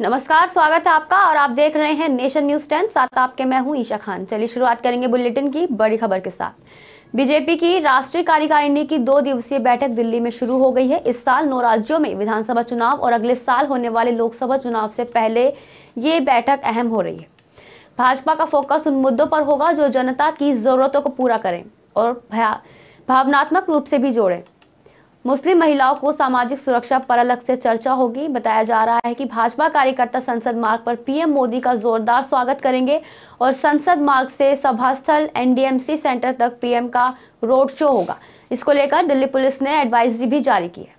नमस्कार स्वागत है आपका और आप देख रहे हैं नेशन न्यूज टेन साथ आपके मैं हूं ईशा खान चलिए शुरुआत करेंगे बुलेटिन की बड़ी खबर के साथ बीजेपी की राष्ट्रीय कार्यकारिणी की दो दिवसीय बैठक दिल्ली में शुरू हो गई है इस साल नौ राज्यों में विधानसभा चुनाव और अगले साल होने वाले लोकसभा चुनाव से पहले ये बैठक अहम हो रही है भाजपा का फोकस उन मुद्दों पर होगा जो जनता की जरूरतों को पूरा करें और भावनात्मक रूप से भी जोड़ें मुस्लिम महिलाओं को सामाजिक सुरक्षा पर अलग से चर्चा होगी बताया जा रहा है कि भाजपा कार्यकर्ता संसद मार्ग पर पीएम मोदी का जोरदार स्वागत करेंगे और संसद मार्ग से सभा स्थल एनडीएमसी सेंटर तक पीएम का रोड शो होगा इसको लेकर दिल्ली पुलिस ने एडवाइजरी भी जारी की है